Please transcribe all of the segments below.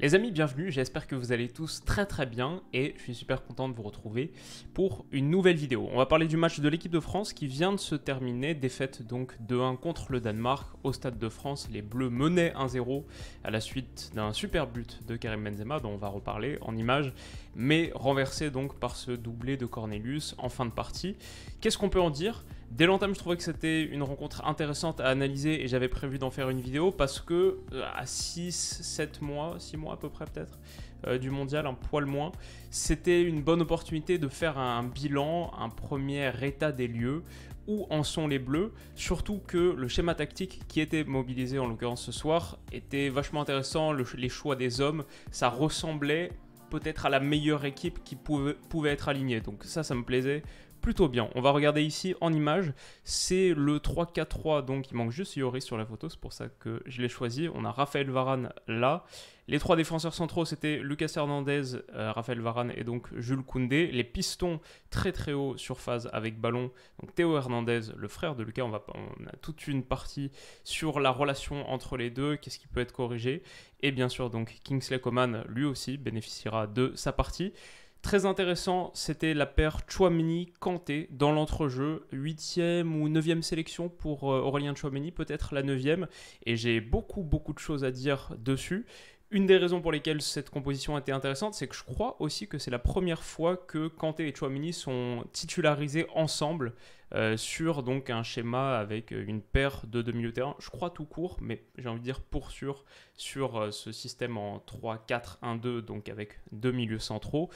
Les amis, bienvenue, j'espère que vous allez tous très très bien et je suis super content de vous retrouver pour une nouvelle vidéo. On va parler du match de l'équipe de France qui vient de se terminer, défaite donc de 1 contre le Danemark au Stade de France. Les Bleus menaient 1-0 à la suite d'un super but de Karim Benzema dont on va reparler en image, mais renversé donc par ce doublé de Cornelius en fin de partie. Qu'est-ce qu'on peut en dire Dès l'entame, je trouvais que c'était une rencontre intéressante à analyser et j'avais prévu d'en faire une vidéo parce que euh, à 6, 7 mois, 6 mois à peu près peut-être, euh, du mondial, un poil moins, c'était une bonne opportunité de faire un bilan, un premier état des lieux, où en sont les bleus, surtout que le schéma tactique qui était mobilisé en l'occurrence ce soir était vachement intéressant, les choix des hommes, ça ressemblait peut-être à la meilleure équipe qui pouvait, pouvait être alignée. Donc ça, ça me plaisait plutôt bien. On va regarder ici en image, c'est le 3-4-3, donc il manque juste Yoris sur la photo, c'est pour ça que je l'ai choisi. On a Raphaël Varane là. Les trois défenseurs centraux, c'était Lucas Hernandez, Rafael euh, Raphaël Varane et donc Jules Koundé. Les pistons très très haut sur phase avec ballon. Donc Théo Hernandez, le frère de Lucas, on, va, on a toute une partie sur la relation entre les deux, qu'est-ce qui peut être corrigé. Et bien sûr donc Kingsley Coman, lui aussi, bénéficiera de sa partie. Très intéressant, c'était la paire Chouameni-Kanté dans l'entrejeu, 8e ou 9e sélection pour euh, Aurélien Chouameni, peut-être la 9e, et j'ai beaucoup beaucoup de choses à dire dessus. Une des raisons pour lesquelles cette composition a été intéressante, c'est que je crois aussi que c'est la première fois que Kanté et Chouamini sont titularisés ensemble euh, sur donc un schéma avec euh, une paire de deux milieux de Je crois tout court, mais j'ai envie de dire pour sûr sur euh, ce système en 3-4-1-2, donc avec deux milieux centraux.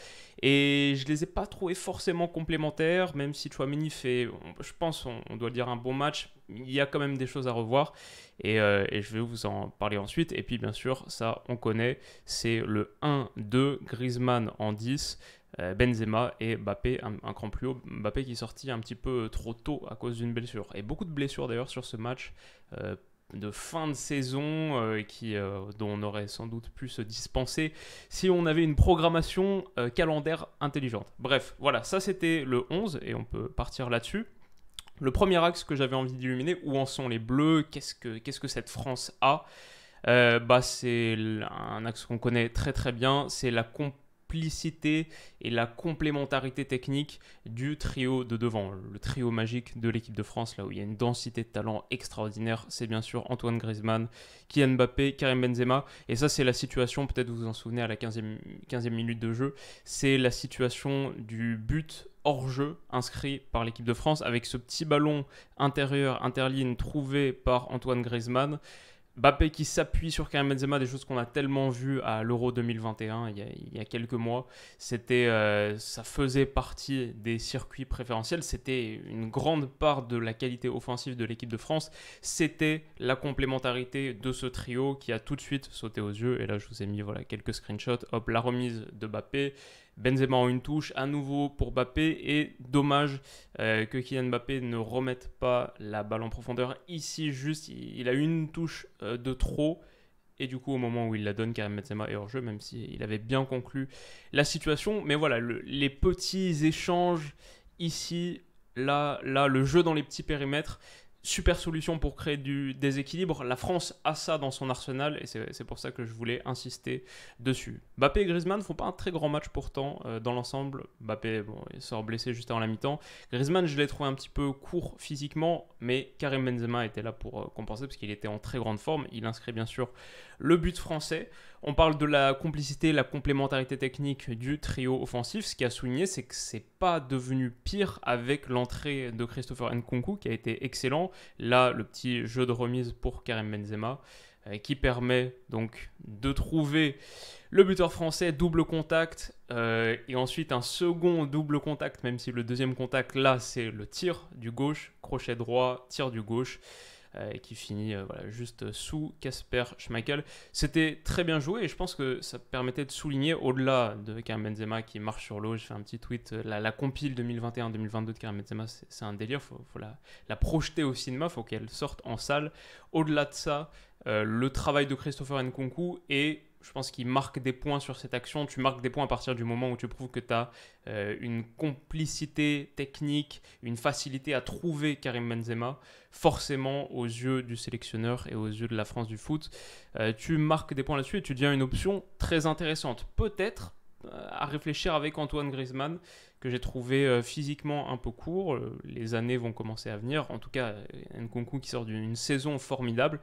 Et je les ai pas trouvés forcément complémentaires, même si Chouamini fait, je pense, on, on doit dire un bon match il y a quand même des choses à revoir euh, et, je vais vous en parler ensuite. Et puis bien sûr, ça on connaît, c'est le 1-2, Griezmann en 10, euh, Benzema et Mbappé un, cran plus haut. Mbappé qui est sorti un petit peu trop tôt à cause d'une blessure. Et beaucoup de blessures d'ailleurs sur ce match. Euh, de fin de saison qui, dont on aurait sans doute pu se dispenser si on avait une programmation calendaire intelligente. Bref, voilà, ça c'était le 11 et on peut partir là-dessus. Le premier axe que j'avais envie d'illuminer, où en sont les bleus Qu'est-ce que, cette France a euh, bah, C'est un axe qu'on connaît très très bien, c'est la comp et la complémentarité technique du trio de devant, le trio magique de l'équipe de France, là où il y a une densité de talent extraordinaire, c'est bien sûr Antoine Griezmann, Kylian Mbappé, Karim Benzema, et ça c'est la situation, peut-être vous vous en souvenez à la 15e, 15e minute de jeu, c'est la situation du but hors-jeu inscrit par l'équipe de France avec ce petit ballon intérieur, interline trouvé par Antoine Griezmann. Bappé qui s'appuie sur Karim Benzema, des choses qu'on a tellement vues à l'Euro 2021 il y, a, quelques mois. C'était, euh, ça faisait partie des circuits préférentiels. C'était une grande part de la qualité offensive de l'équipe de France. C'était la complémentarité de ce trio qui a tout de suite sauté aux yeux. Et là, je vous ai mis voilà quelques screenshots. Hop, la remise de Bappé Benzema en une touche, à nouveau pour Mbappé. Et dommage euh, que Kylian Mbappé ne remette pas la balle en profondeur. Ici, juste, il, a une touche euh, de trop. Et du coup, au moment où il la donne, Karim Benzema est hors jeu, même s'il avait bien conclu la situation. Mais voilà, les petits échanges ici, là, là, le jeu dans les petits périmètres, super solution pour créer du déséquilibre. La France a ça dans son arsenal et c'est pour ça que je voulais insister dessus. Mbappé et Griezmann font pas un très grand match pourtant euh, dans l'ensemble. Mbappé bon, il sort blessé juste avant la mi-temps. Griezmann, je l'ai trouvé un petit peu court physiquement, mais Karim Benzema était là pour euh, compenser parce qu'il était en très grande forme. Il inscrit bien sûr le but français. On parle de la complicité, la complémentarité technique du trio offensif. Ce qui a souligné, c'est que c'est pas devenu pire avec l'entrée de Christopher Nkunku qui a été excellent. Là, le petit jeu de remise pour Karim Benzema euh, qui permet donc de trouver le buteur français, double contact, euh, et ensuite un second double contact, même si le deuxième contact, là, c'est le tir du gauche, crochet droit, tir du gauche. Euh, et qui finit euh, voilà, juste sous Casper Schmeichel. C'était très bien joué et je pense que ça permettait de souligner, au-delà de Karim Benzema qui marche sur l'eau, je fais un petit tweet, euh, la, compile 2021-2022 de Karim Benzema, c'est un délire, faut, faut la, projeter au cinéma, faut qu'elle sorte en salle. Au-delà de ça, le travail de Christopher Nkunku est je pense qu'il marque des points sur cette action. Tu marques des points à partir du moment où tu prouves que tu as euh, une complicité technique, une facilité à trouver Karim Benzema, forcément aux yeux du sélectionneur et aux yeux de la France du foot. Euh, tu marques des points là-dessus et tu deviens une option très intéressante. Peut-être euh, à réfléchir avec Antoine Griezmann, que j'ai trouvé physiquement un peu court. Les années vont commencer à venir. En tout cas, Nkunku qui sort d'une saison formidable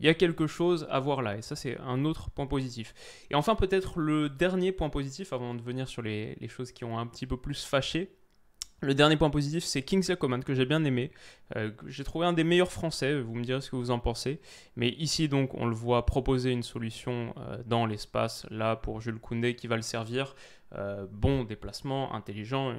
il y a quelque chose à voir là. Et ça, c'est un autre point positif. Et enfin, peut-être le dernier point positif, avant de venir sur les, choses qui ont un petit peu plus fâché, le dernier point positif, c'est Kingsley Command, que j'ai bien aimé. Euh, j'ai trouvé un des meilleurs français, vous me direz ce que vous en pensez. Mais ici, donc, on le voit proposer une solution euh, dans l'espace, là, pour Jules Koundé, qui va le servir. Euh, bon déplacement, intelligent,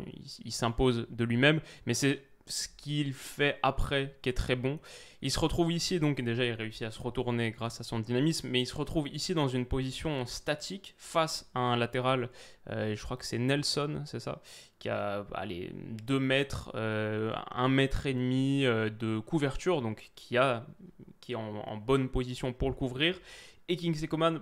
il s'impose de lui-même. Mais c'est ce qu'il fait après qui est très bon. Il se retrouve ici, donc déjà il réussit à se retourner grâce à son dynamisme, mais il se retrouve ici dans une position statique face à un latéral, euh, je crois que c'est Nelson, c'est ça, qui a allez, 2 mètres, 1 euh, mètre et demi euh, de couverture, donc qui, a, qui est en, bonne position pour le couvrir, et Kingsley Coman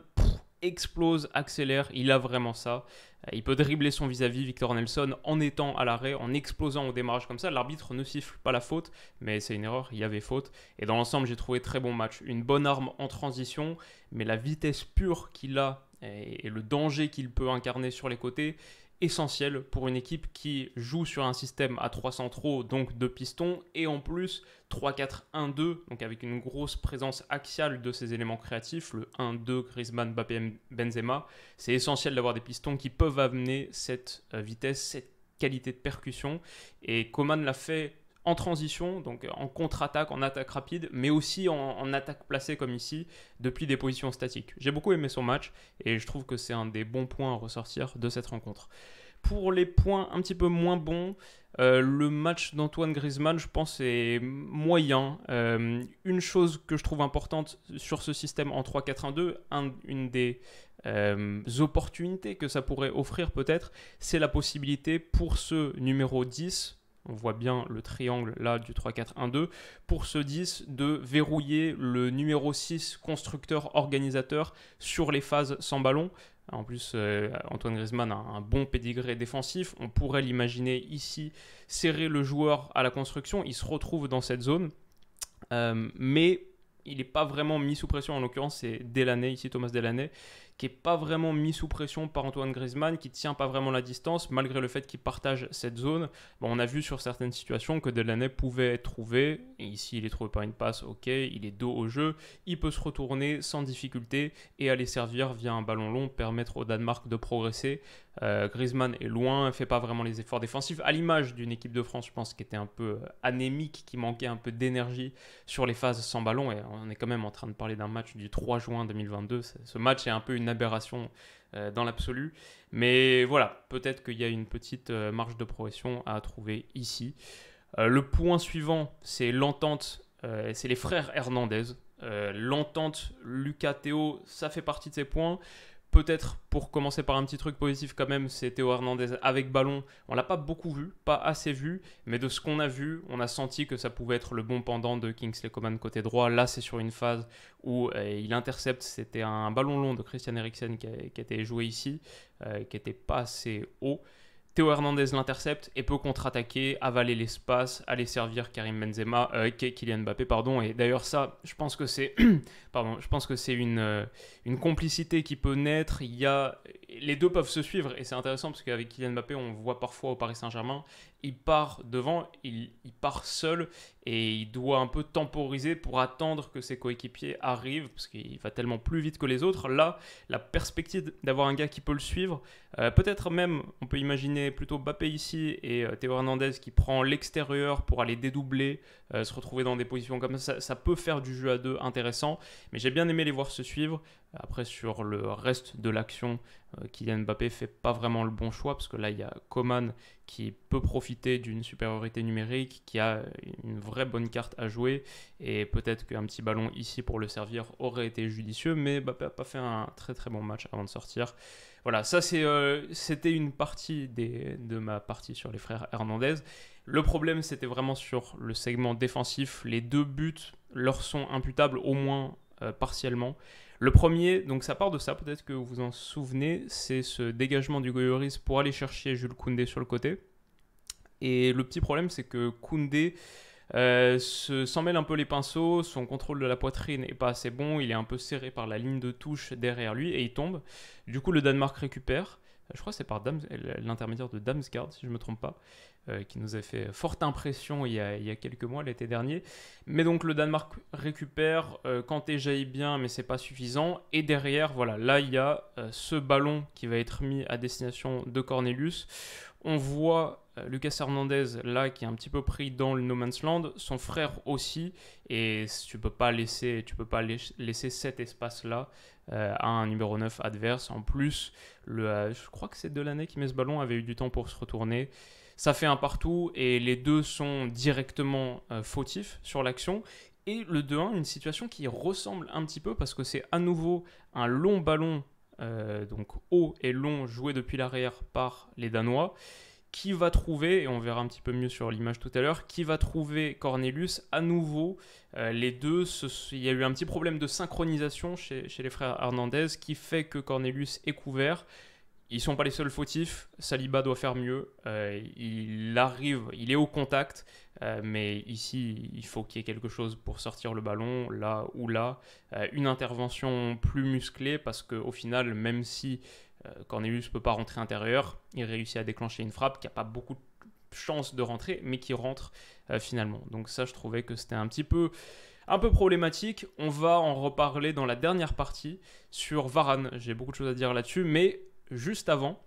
explose, accélère, il a vraiment ça. Euh, il peut dribbler son vis-à-vis, Victor Nelson, en étant à l'arrêt, en explosant au démarrage comme ça. L'arbitre ne siffle pas la faute, mais c'est une erreur, il y avait faute. Et dans l'ensemble, j'ai trouvé très bon match. Une bonne arme en transition, mais la vitesse pure qu'il a et le danger qu'il peut incarner sur les côtés, essentiel pour une équipe qui joue sur un système à 300 centraux, donc de pistons, et en plus 3-4-1-2, donc avec une grosse présence axiale de ces éléments créatifs, le 1-2 Griezmann, Mbappé, Benzema. C'est essentiel d'avoir des pistons qui peuvent amener cette euh, vitesse, cette qualité de percussion. Et Coman l'a fait en transition, donc en contre-attaque, en attaque rapide, mais aussi en, attaque placée comme ici, depuis des positions statiques. J'ai beaucoup aimé son match et je trouve que c'est un des bons points à ressortir de cette rencontre. Pour les points un petit peu moins bons, euh, le match d'Antoine Griezmann, je pense, est moyen. Euh, une chose que je trouve importante sur ce système en 3-4-1-2, une des euh, opportunités que ça pourrait offrir peut-être, c'est la possibilité pour ce numéro 10 on voit bien le triangle là du 3-4-1-2, pour ce 10 de verrouiller le numéro 6 constructeur-organisateur sur les phases sans ballon. En plus, euh, Antoine Griezmann a un bon pédigré défensif. On pourrait l'imaginer ici serrer le joueur à la construction. Il se retrouve dans cette zone. Euh, mais il n'est pas vraiment mis sous pression. En l'occurrence, c'est Delaney, ici Thomas Delaney qui n'est pas vraiment mis sous pression par Antoine Griezmann, qui ne tient pas vraiment la distance, malgré le fait qu'il partage cette zone. on a vu sur certaines situations que Delaney pouvait être trouvé. ici, il est trouvé par une passe, ok, il est dos au jeu. Il peut se retourner sans difficulté et aller servir via un ballon long, permettre au Danemark de progresser. Euh, Griezmann est loin, fait pas vraiment les efforts défensifs, à l'image d'une équipe de France, je pense, qui était un peu euh, anémique, qui manquait un peu d'énergie sur les phases sans ballon. Et on est quand même en train de parler d'un match du 3 juin 2022. Ce match est un peu une aberration euh, dans l'absolu. Mais voilà, peut-être qu'il y a une petite euh, marge de progression à trouver ici. Euh, le point suivant, c'est l'entente, c'est les frères Hernandez. l'entente Lucas Théo, ça fait partie de ces points peut-être pour commencer par un petit truc positif quand même, c'était Théo Hernandez avec ballon. On l'a pas beaucoup vu, pas assez vu, mais de ce qu'on a vu, on a senti que ça pouvait être le bon pendant de Kingsley Coman côté droit. Là, c'est sur une phase où euh, il intercepte. C'était un ballon long de Christian Eriksen qui, a, joué ici, euh, qui n'était pas assez haut. Théo Hernandez l'intercepte et peut contre-attaquer, avaler l'espace, aller servir Karim Benzema, euh, Kylian Mbappé, pardon. Et d'ailleurs ça, je pense que c'est, une, euh, une complicité qui peut naître. Il y a les deux peuvent se suivre et c'est intéressant parce qu'avec Kylian Mbappé, on voit parfois au Paris Saint-Germain, il part devant, il, part seul et il doit un peu temporiser pour attendre que ses coéquipiers arrivent parce qu'il va tellement plus vite que les autres. Là, la perspective d'avoir un gars qui peut le suivre, euh, peut-être même, on peut imaginer plutôt Mbappé ici et euh, Théo Hernandez qui prend l'extérieur pour aller dédoubler, euh, se retrouver dans des positions comme ça, ça peut faire du jeu à deux intéressant. Mais j'ai bien aimé les voir se suivre. Après, sur le reste de l'action, euh, Kylian Mbappé fait pas vraiment le bon choix parce que là, il y a Coman qui peut profiter d'une supériorité numérique, qui a une vraie bonne carte à jouer. Et peut-être qu'un petit ballon ici pour le servir aurait été judicieux, mais Mbappé n'a pas fait un très très bon match avant de sortir. Voilà, ça euh, c'était une partie de ma partie sur les frères Hernandez. Le problème c'était vraiment sur le segment défensif. Les deux buts leur sont imputables au moins euh, partiellement. Le premier, donc ça part de ça, peut-être que vous vous en souvenez, c'est ce dégagement du Goyoris pour aller chercher Jules Koundé sur le côté. Et le petit problème, c'est que Koundé euh, s'en mêle un peu les pinceaux, son contrôle de la poitrine n'est pas assez bon, il est un peu serré par la ligne de touche derrière lui et il tombe. Du coup, le Danemark récupère. Je crois c'est par l'intermédiaire de Damsgaard, si je ne me trompe pas. Euh, qui nous a fait forte impression il y a, quelques mois, l'été dernier. Mais donc le Danemark récupère Kanté euh, jaillit bien, mais c'est pas suffisant. Et derrière, voilà, là il y a euh, ce ballon qui va être mis à destination de Cornelius. On voit Lucas Hernandez là qui est un petit peu pris dans le no man's land, son frère aussi, et tu peux pas laisser, tu peux pas laisser cet espace là à un numéro 9 adverse. En plus, le, je crois que c'est de l'année qui met ce ballon, avait eu du temps pour se retourner. Ça fait un partout et les deux sont directement euh, fautifs sur l'action. Et le 2-1, une situation qui ressemble un petit peu parce que c'est à nouveau un long ballon, euh, donc haut et long, joué depuis l'arrière par les Danois, qui va trouver, et on verra un petit peu mieux sur l'image tout à l'heure, qui va trouver Cornelius à nouveau. Euh, les deux, il y a eu un petit problème de synchronisation chez les frères Hernandez qui fait que Cornelius est couvert ils sont pas les seuls fautifs. Saliba doit faire mieux. Euh, il arrive, il est au contact, euh, mais ici il faut qu'il y ait quelque chose pour sortir le ballon là ou là. Euh, une intervention plus musclée parce qu'au final, même si Cornelius peut pas rentrer intérieur, il réussit à déclencher une frappe qui a pas beaucoup de chance de rentrer, mais qui rentre finalement. Donc ça, je trouvais que c'était un petit peu un peu problématique. On va en reparler dans la dernière partie sur Varane. J'ai beaucoup de choses à dire là-dessus, mais juste avant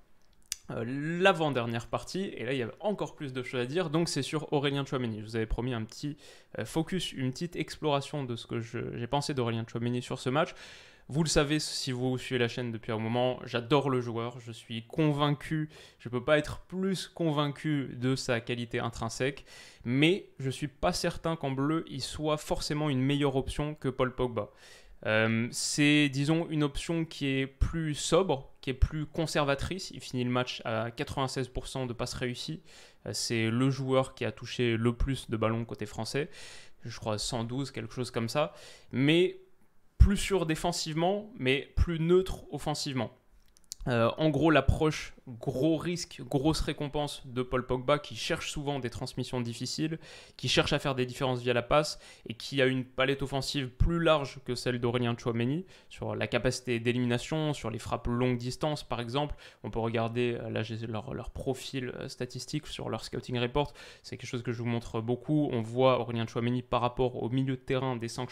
euh, l'avant-dernière partie, et là il y avait encore plus de choses à dire, donc c'est sur Aurélien Chouameni. Je vous avais promis un petit euh, focus, une petite exploration de ce que j'ai pensé d'Aurélien Chouameni sur ce match. Vous le savez si vous suivez la chaîne depuis un moment, j'adore le joueur, je suis convaincu, je ne peux pas être plus convaincu de sa qualité intrinsèque, mais je ne suis pas certain qu'en bleu il soit forcément une meilleure option que Paul Pogba. Euh, c'est, disons, une option qui est plus sobre, qui est plus conservatrice. Il finit le match à 96% de passes réussies. Euh, c'est le joueur qui a touché le plus de ballons côté français. Je crois 112, quelque chose comme ça. Mais plus sûr défensivement, mais plus neutre offensivement. Euh, en gros, l'approche gros risque, grosse récompense de Paul Pogba qui cherche souvent des transmissions difficiles, qui cherche à faire des différences via la passe et qui a une palette offensive plus large que celle d'Aurélien Chouameni sur la capacité d'élimination, sur les frappes longue distance par exemple. On peut regarder euh, leur, profil euh, statistique sur leur scouting report, c'est quelque chose que je vous montre beaucoup. On voit Aurélien Chouameni par rapport au milieu de terrain des 5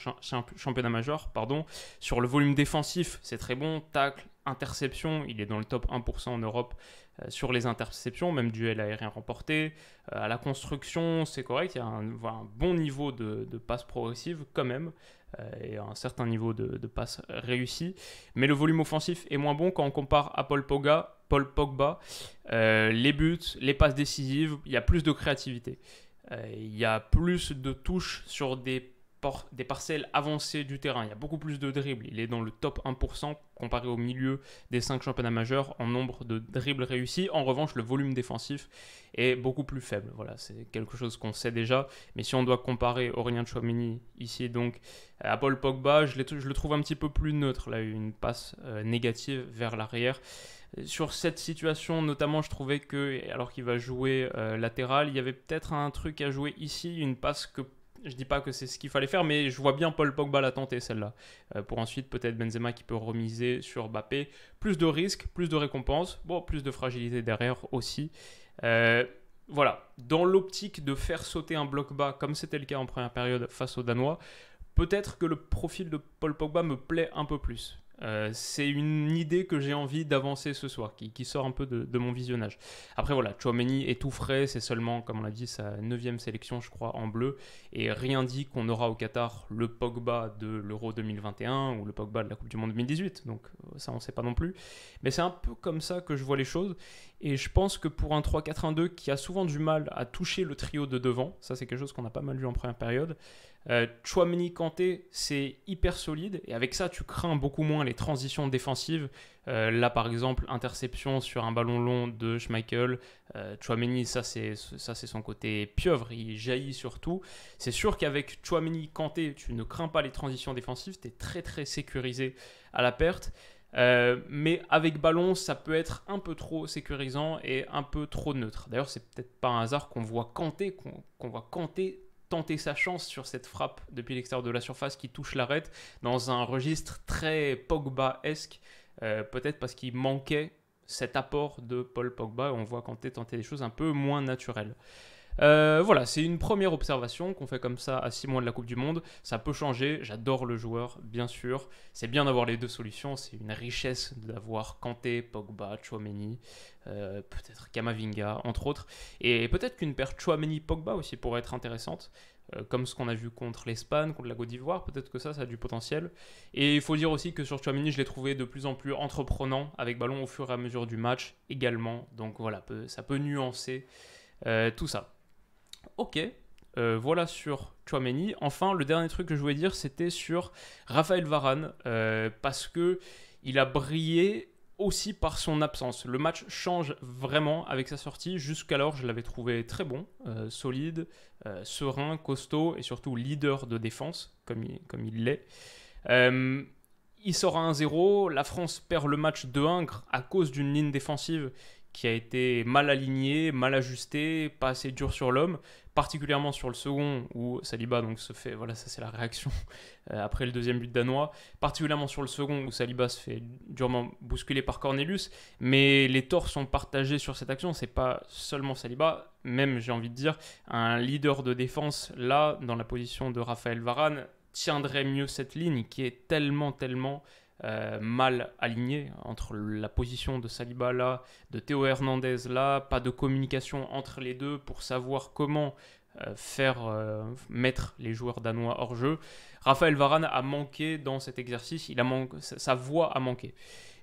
championnats majeurs, pardon. Sur le volume défensif, c'est très bon, tacle, interceptions, il est dans le top 1% en Europe euh, sur les interceptions, même duel aérien remporté. Euh, à la construction, c'est correct, il y a un, bon niveau de, passes progressives quand même, euh, et un certain niveau de, de passes réussies. Mais le volume offensif est moins bon quand on compare à Paul Pogba. Paul Pogba, les buts, les passes décisives, il y a plus de créativité. Il y a plus de touches sur des des parcelles avancées du terrain. Il y a beaucoup plus de dribbles. Il est dans le top 1% comparé au milieu des cinq championnats majeurs en nombre de dribbles réussis. En revanche, le volume défensif est beaucoup plus faible. Voilà, c'est quelque chose qu'on sait déjà. Mais si on doit comparer Aurélien Chouameni ici donc à Paul Pogba, je, le trouve un petit peu plus neutre. Là, une passe euh, négative vers l'arrière sur cette situation, notamment, je trouvais que, alors qu'il va jouer euh, latéral, il y avait peut-être un truc à jouer ici, une passe que je dis pas que c'est ce qu'il fallait faire, mais je vois bien Paul Pogba la tenter celle-là. Euh, pour ensuite, peut-être Benzema qui peut remiser sur Mbappé. Plus de risques, plus de récompenses, bon, plus de fragilité derrière aussi. Euh, voilà, dans l'optique de faire sauter un bloc bas, comme c'était le cas en première période face aux Danois, peut-être que le profil de Paul Pogba me plaît un peu plus. Euh, c'est une idée que j'ai envie d'avancer ce soir, qui, sort un peu de, mon visionnage. Après voilà, Chouameni est tout frais, c'est seulement, comme on l'a dit, sa neuvième sélection, je crois, en bleu, et rien dit qu'on aura au Qatar le Pogba de l'Euro 2021 ou le Pogba de la Coupe du Monde 2018, donc ça on ne sait pas non plus. Mais c'est un peu comme ça que je vois les choses, et je pense que pour un 3-4-1-2 qui a souvent du mal à toucher le trio de devant, ça c'est quelque chose qu'on a pas mal vu en première période, euh, Chouameni Kanté, c'est hyper solide et avec ça, tu crains beaucoup moins les transitions défensives. Euh, là, par exemple, interception sur un ballon long de Schmeichel. Euh, Chouameni, ça c'est, son côté pieuvre, il jaillit surtout. C'est sûr qu'avec Chouameni Kanté, tu ne crains pas les transitions défensives, tu es très très sécurisé à la perte. Euh, mais avec ballon, ça peut être un peu trop sécurisant et un peu trop neutre. D'ailleurs, c'est peut-être pas un hasard qu'on voit Kanté, qu'on voit Kanté tenter sa chance sur cette frappe depuis l'extérieur de la surface qui touche l'arête dans un registre très Pogba-esque, euh, peut-être parce qu'il manquait cet apport de Paul Pogba. On voit Kanté tenter des choses un peu moins naturelles. Euh, voilà, c'est une première observation qu'on fait comme ça à 6 mois de la Coupe du Monde. Ça peut changer, j'adore le joueur, bien sûr. C'est bien d'avoir les deux solutions, c'est une richesse d'avoir Kanté, Pogba, Chouameni, euh, peut-être Kamavinga, entre autres. Et peut-être qu'une paire Chouameni-Pogba aussi pourrait être intéressante. Euh, comme ce qu'on a vu contre l'Espagne, contre la Côte d'Ivoire. Peut-être que ça, ça a du potentiel. Et il faut dire aussi que sur Chouamini, je l'ai trouvé de plus en plus entreprenant avec ballon au fur et à mesure du match également. Donc voilà, ça peut nuancer euh, tout ça. Ok, euh, voilà sur Chouameni. Enfin, le dernier truc que je voulais dire, c'était sur Raphaël Varane, parce que il a brillé aussi par son absence. Le match change vraiment avec sa sortie. Jusqu'alors, je l'avais trouvé très bon, euh, solide, euh, serein, costaud et surtout leader de défense, comme il, il l'est. Euh, il sort à 1-0. La France perd le match de 1 à cause d'une ligne défensive qui a été mal alignée, mal ajustée, pas assez dure sur l'homme particulièrement sur le second où Saliba donc se fait voilà ça c'est la réaction euh, après le deuxième but danois particulièrement sur le second où Saliba se fait durement bousculer par Cornelius mais les torts sont partagés sur cette action c'est pas seulement Saliba même j'ai envie de dire un leader de défense là dans la position de Raphaël Varane tiendrait mieux cette ligne qui est tellement tellement euh, mal aligné entre la position de Saliba là, de Théo Hernandez là, pas de communication entre les deux pour savoir comment euh, faire euh, mettre les joueurs danois hors jeu. Raphaël Varane a manqué dans cet exercice, il a sa voix a manqué.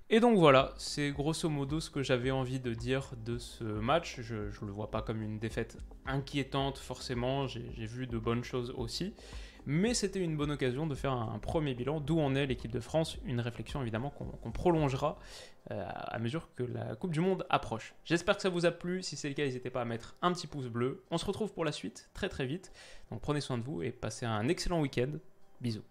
Et donc voilà, c'est grosso modo ce que j'avais envie de dire de ce match. Je ne le vois pas comme une défaite inquiétante forcément, j'ai vu de bonnes choses aussi mais c'était une bonne occasion de faire un premier bilan d'où en est l'équipe de France, une réflexion évidemment qu'on prolongera euh, à mesure que la Coupe du Monde approche. J'espère que ça vous a plu, si c'est le cas n'hésitez pas à mettre un petit pouce bleu, on se retrouve pour la suite très très vite, donc prenez soin de vous et passez un excellent week-end, bisous.